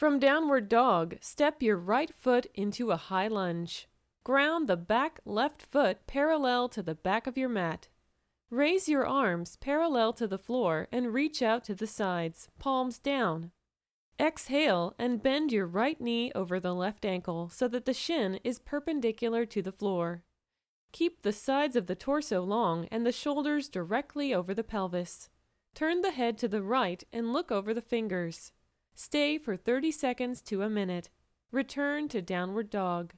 From downward dog, step your right foot into a high lunge. Ground the back left foot parallel to the back of your mat. Raise your arms parallel to the floor and reach out to the sides, palms down. Exhale and bend your right knee over the left ankle so that the shin is perpendicular to the floor. Keep the sides of the torso long and the shoulders directly over the pelvis. Turn the head to the right and look over the fingers. Stay for 30 seconds to a minute. Return to downward dog.